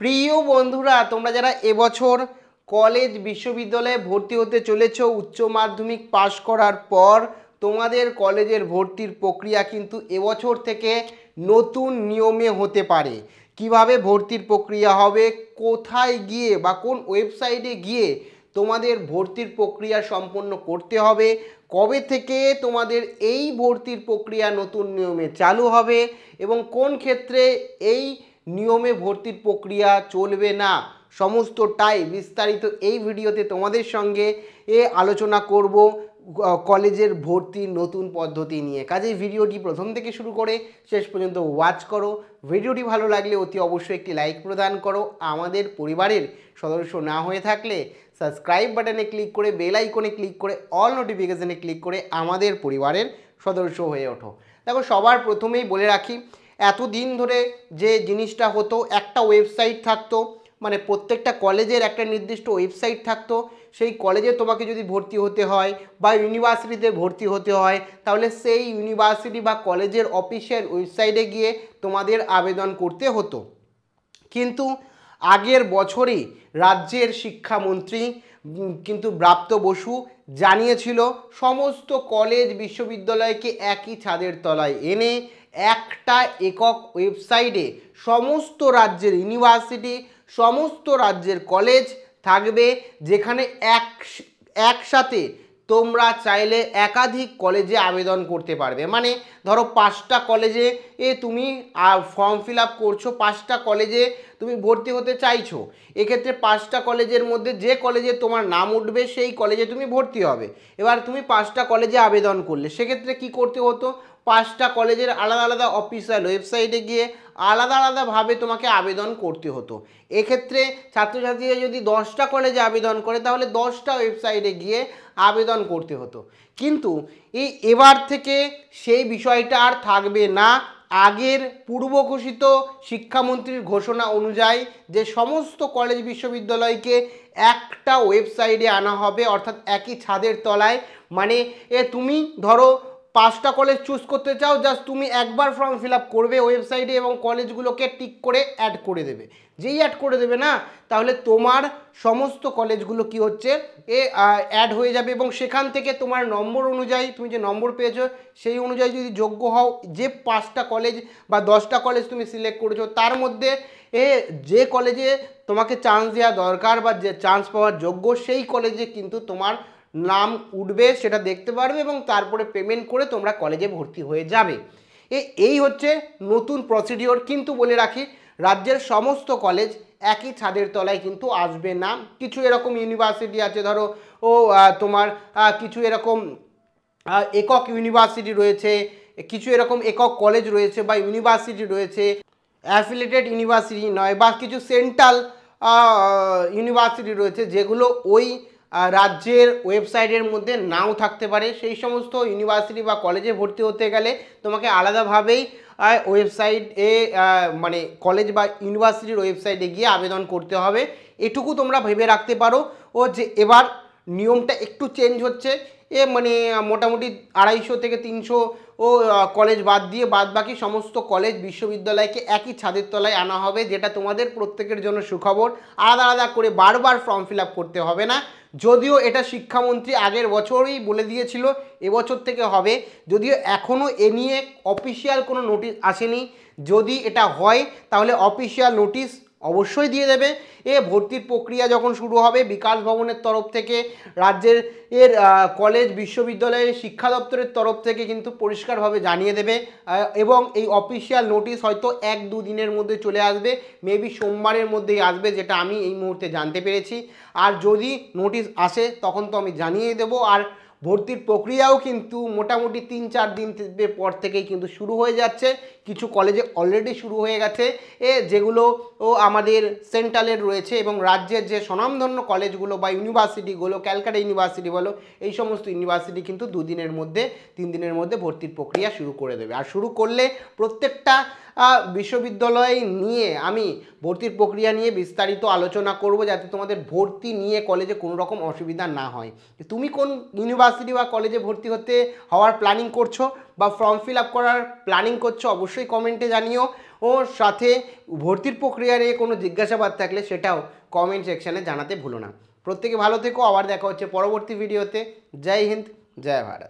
প্রিয় বন্ধুরা তোমরা যারা এবছর কলেজ বিশ্ববিদ্যালয়ে ভর্তি হতে চলেছ উচ্চ মাধ্যমিক পাশ করার পর তোমাদের কলেজের ভর্তির প্রক্রিয়া কিন্তু এবছর থেকে নতুন নিয়মে হতে পারে কিভাবে ভর্তির প্রক্রিয়া হবে কোথায় গিয়ে বা কোন ওয়েবসাইটে গিয়ে তোমাদের ভর্তির প্রক্রিয়া সম্পন্ন করতে হবে কবে থেকে তোমাদের এই ভর্তির প্রক্রিয়া নতুন নিয়মে চালু হবে এবং কোন ক্ষেত্রে এই নিয়মে ভর্তির প্রক্রিয়া চলবে না সমস্তটাই বিস্তারিত এই ভিডিওতে তোমাদের সঙ্গে এ আলোচনা করব কলেজের ভর্তির নতুন পদ্ধতি নিয়ে কাজেই ভিডিওটি প্রথম থেকে শুরু করে শেষ পর্যন্ত ওয়াচ করো ভিডিওটি ভালো লাগলে অতি অবশ্যই একটি লাইক প্রদান করো আমাদের পরিবারের সদস্য না হয়ে থাকলে সাবস্ক্রাইব বাটনে ক্লিক করে বেল আইকনে ক্লিক করে অল নোটিফিকেশানে ক্লিক করে আমাদের পরিবারের সদস্য হয়ে ওঠো দেখো সবার প্রথমেই বলে রাখি এতদিন ধরে যে জিনিসটা হতো একটা ওয়েবসাইট থাকতো মানে প্রত্যেকটা কলেজের একটা নির্দিষ্ট ওয়েবসাইট থাকতো সেই কলেজে তোমাকে যদি ভর্তি হতে হয় বা ইউনিভার্সিটিতে ভর্তি হতে হয় তাহলে সেই ইউনিভার্সিটি বা কলেজের অফিসের ওয়েবসাইটে গিয়ে তোমাদের আবেদন করতে হতো কিন্তু আগের বছরই রাজ্যের শিক্ষামন্ত্রী কিন্তু ব্রাপ্ত বসু জানিয়েছিল সমস্ত কলেজ বিশ্ববিদ্যালয়কে একই ছাদের তলায় এনে একটা একক ওয়েবসাইটে সমস্ত রাজ্যের ইউনিভার্সিটি সমস্ত রাজ্যের কলেজ থাকবে যেখানে এক একসাথে তোমরা চাইলে একাধিক কলেজে আবেদন করতে পারবে মানে ধরো পাঁচটা কলেজে এ তুমি ফর্ম ফিল আপ করছো পাঁচটা কলেজে তুমি ভর্তি হতে চাইছো এক্ষেত্রে পাঁচটা কলেজের মধ্যে যে কলেজে তোমার নাম উঠবে সেই কলেজে তুমি ভর্তি হবে এবার তুমি পাঁচটা কলেজে আবেদন করলে সেক্ষেত্রে কি করতে হতো পাঁচটা কলেজের আলাদা আলাদা অফিসিয়াল ওয়েবসাইটে গিয়ে আলাদা আলাদাভাবে তোমাকে আবেদন করতে হতো এক্ষেত্রে ছাত্রছাত্রীরা যদি দশটা কলেজে আবেদন করে তাহলে দশটা ওয়েবসাইটে গিয়ে আবেদন করতে হতো কিন্তু এই এবার থেকে সেই বিষয়টা আর থাকবে না আগের পূর্ব ঘোষিত শিক্ষামন্ত্রীর ঘোষণা অনুযায়ী যে সমস্ত কলেজ বিশ্ববিদ্যালয়কে একটা ওয়েবসাইটে আনা হবে অর্থাৎ একই ছাদের তলায় মানে এ তুমি ধরো পাঁচটা কলেজ চুজ করতে চাও জাস্ট তুমি একবার ফর্ম ফিল করবে ওয়েবসাইটে এবং কলেজগুলোকে টিক করে অ্যাড করে দেবে যেই অ্যাড করে দেবে না তাহলে তোমার সমস্ত কলেজগুলো কি হচ্ছে এ অ্যাড হয়ে যাবে এবং সেখান থেকে তোমার নম্বর অনুযায়ী তুমি যে নম্বর পেয়েছো সেই অনুযায়ী যদি যোগ্য হও যে পাঁচটা কলেজ বা দশটা কলেজ তুমি সিলেক্ট করেছো তার মধ্যে এ যে কলেজে তোমাকে চান্স দেওয়া দরকার বা যে চান্স পাওয়ার যোগ্য সেই কলেজে কিন্তু তোমার নাম উঠবে সেটা দেখতে পারবে এবং তারপরে পেমেন্ট করে তোমরা কলেজে ভর্তি হয়ে যাবে এই হচ্ছে নতুন প্রসিডিওর কিন্তু বলে রাখি রাজ্যের সমস্ত কলেজ একই ছাদের তলায় কিন্তু আসবে না কিছু এরকম ইউনিভার্সিটি আছে ধরো ও তোমার কিছু এরকম একক ইউনিভার্সিটি রয়েছে কিছু এরকম একক কলেজ রয়েছে বা ইউনিভার্সিটি রয়েছে অ্যাফিলেটেড ইউনিভার্সিটি নয় বা কিছু সেন্ট্রাল ইউনিভার্সিটি রয়েছে যেগুলো ওই রাজ্যের ওয়েবসাইটের মধ্যে নাও থাকতে পারে সেই সমস্ত ইউনিভার্সিটি বা কলেজে ভর্তি হতে গেলে তোমাকে আলাদাভাবেই ওয়েবসাইটে মানে কলেজ বা ইউনিভার্সিটির ওয়েবসাইটে গিয়ে আবেদন করতে হবে এটুকু তোমরা ভেবে রাখতে পারো ও যে এবার নিয়মটা একটু চেঞ্জ হচ্ছে এ মানে মোটামুটি আড়াইশো থেকে তিনশো ও কলেজ বাদ দিয়ে বাদ বাকি সমস্ত কলেজ বিশ্ববিদ্যালয়কে একই ছাদের তলায় আনা হবে যেটা তোমাদের প্রত্যেকের জন্য সুখবর আলাদা আলাদা করে বারবার ফর্ম ফিল করতে হবে না যদিও এটা শিক্ষামন্ত্রী আগের বছরই বলে দিয়েছিল এবছর থেকে হবে যদিও এখনও এ নিয়ে অফিসিয়াল কোনো নোটিশ আসেনি যদি এটা হয় তাহলে অফিসিয়াল নোটিশ অবশ্যই দিয়ে দেবে এ ভর্তির প্রক্রিয়া যখন শুরু হবে বিকাশ ভবনের তরফ থেকে রাজ্যের এর কলেজ বিশ্ববিদ্যালয়ের শিক্ষা দপ্তরের তরফ থেকে কিন্তু পরিষ্কারভাবে জানিয়ে দেবে এবং এই অফিসিয়াল নোটিশ হয়তো এক দু দিনের মধ্যে চলে আসবে মেবি সোমবারের মধ্যেই আসবে যেটা আমি এই মুহূর্তে জানতে পেরেছি আর যদি নোটিশ আসে তখন তো আমি জানিয়ে দেবো আর ভর্তির প্রক্রিয়াও কিন্তু মোটামুটি তিন চার দিন পর থেকেই কিন্তু শুরু হয়ে যাচ্ছে কিছু কলেজে অলরেডি শুরু হয়ে গেছে এ যেগুলো ও আমাদের সেন্ট্রালের রয়েছে এবং রাজ্যের যে স্বনামধন্য কলেজগুলো বা ইউনিভার্সিটিগুলো ক্যালকাটা ইউনিভার্সিটি বলো এই সমস্ত ইউনিভার্সিটি কিন্তু দুদিনের মধ্যে তিন দিনের মধ্যে ভর্তির প্রক্রিয়া শুরু করে দেবে আর শুরু করলে প্রত্যেকটা বিশ্ববিদ্যালয় নিয়ে আমি ভর্তির প্রক্রিয়া নিয়ে বিস্তারিত আলোচনা করব যাতে তোমাদের ভর্তি নিয়ে কলেজে কোনো রকম অসুবিধা না হয় তুমি কোন ইউনিভার্সিটি বা কলেজে ভর্তি হতে হওয়ার প্ল্যানিং করছো বা ফর্ম ফিল আপ করার প্ল্যানিং করছো অবশ্যই কমেন্টে জানিও ও সাথে ভর্তির প্রক্রিয়া নিয়ে কোনো জিজ্ঞাসাবাদ থাকলে সেটাও কমেন্ট সেকশানে জানাতে ভুলো না প্রত্যেকে ভালো থেকো আবার দেখা হচ্ছে পরবর্তী ভিডিওতে জয় হিন্দ জয় ভারত